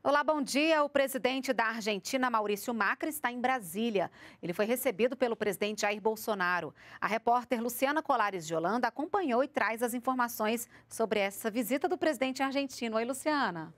Olá, bom dia. O presidente da Argentina, Maurício Macri, está em Brasília. Ele foi recebido pelo presidente Jair Bolsonaro. A repórter Luciana Colares de Holanda acompanhou e traz as informações sobre essa visita do presidente argentino. Oi, Luciana.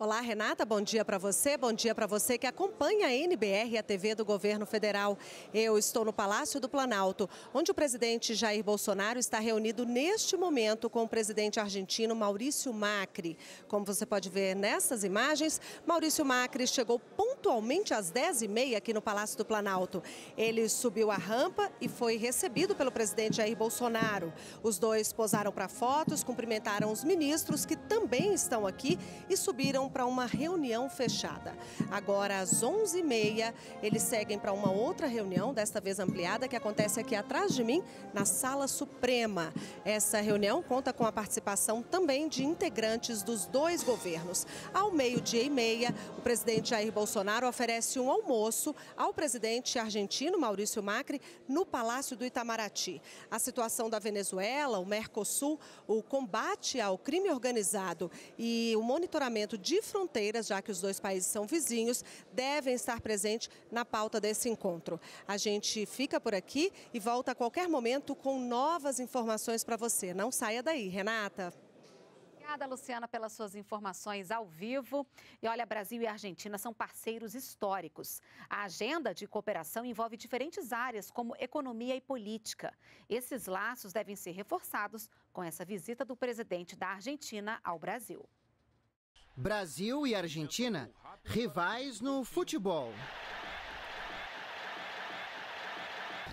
Olá, Renata. Bom dia para você. Bom dia para você que acompanha a NBR a TV do governo federal. Eu estou no Palácio do Planalto, onde o presidente Jair Bolsonaro está reunido neste momento com o presidente argentino Maurício Macri. Como você pode ver nessas imagens, Maurício Macri chegou pontualmente às 10h30 aqui no Palácio do Planalto. Ele subiu a rampa e foi recebido pelo presidente Jair Bolsonaro. Os dois posaram para fotos, cumprimentaram os ministros que também estão aqui e subiram para uma reunião fechada. Agora, às 11h30, eles seguem para uma outra reunião, desta vez ampliada, que acontece aqui atrás de mim, na Sala Suprema. Essa reunião conta com a participação também de integrantes dos dois governos. Ao meio-dia e meia, o presidente Jair Bolsonaro oferece um almoço ao presidente argentino Maurício Macri no Palácio do Itamaraty. A situação da Venezuela, o Mercosul, o combate ao crime organizado e o monitoramento de fronteiras, já que os dois países são vizinhos, devem estar presentes na pauta desse encontro. A gente fica por aqui e volta a qualquer momento com novas informações para você. Não saia daí, Renata. Obrigada, Luciana, pelas suas informações ao vivo. E olha, Brasil e Argentina são parceiros históricos. A agenda de cooperação envolve diferentes áreas, como economia e política. Esses laços devem ser reforçados com essa visita do presidente da Argentina ao Brasil. Brasil e Argentina, rivais no futebol.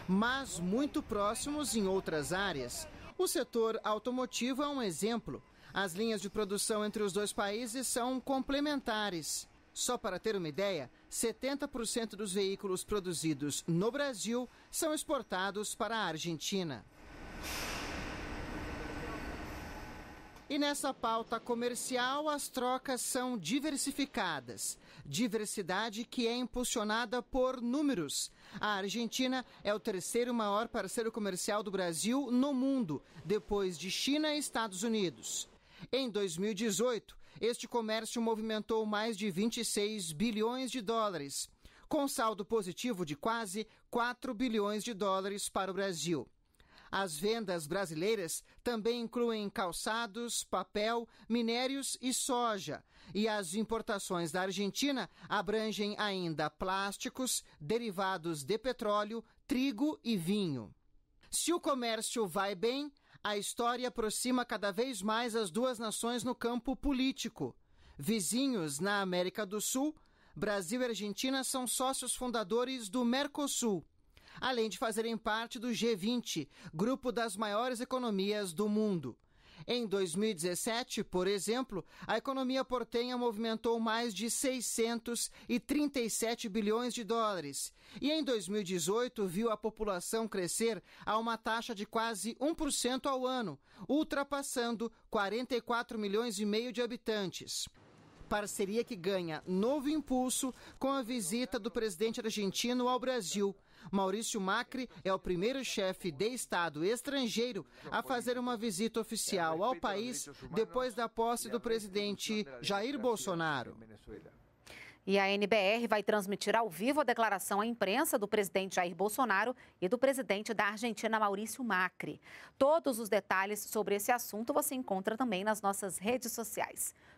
Mas muito próximos em outras áreas. O setor automotivo é um exemplo. As linhas de produção entre os dois países são complementares. Só para ter uma ideia, 70% dos veículos produzidos no Brasil são exportados para a Argentina. E nessa pauta comercial, as trocas são diversificadas. Diversidade que é impulsionada por números. A Argentina é o terceiro maior parceiro comercial do Brasil no mundo, depois de China e Estados Unidos. Em 2018, este comércio movimentou mais de 26 bilhões de dólares, com saldo positivo de quase 4 bilhões de dólares para o Brasil. As vendas brasileiras também incluem calçados, papel, minérios e soja, e as importações da Argentina abrangem ainda plásticos, derivados de petróleo, trigo e vinho. Se o comércio vai bem, a história aproxima cada vez mais as duas nações no campo político. Vizinhos na América do Sul, Brasil e Argentina são sócios fundadores do Mercosul além de fazerem parte do G20, grupo das maiores economias do mundo. Em 2017, por exemplo, a economia portenha movimentou mais de 637 bilhões de dólares. E em 2018, viu a população crescer a uma taxa de quase 1% ao ano, ultrapassando 44 milhões e meio de habitantes. Parceria que ganha novo impulso com a visita do presidente argentino ao Brasil. Maurício Macri é o primeiro chefe de Estado estrangeiro a fazer uma visita oficial ao país depois da posse do presidente Jair Bolsonaro. E a NBR vai transmitir ao vivo a declaração à imprensa do presidente Jair Bolsonaro e do presidente da Argentina, Maurício Macri. Todos os detalhes sobre esse assunto você encontra também nas nossas redes sociais.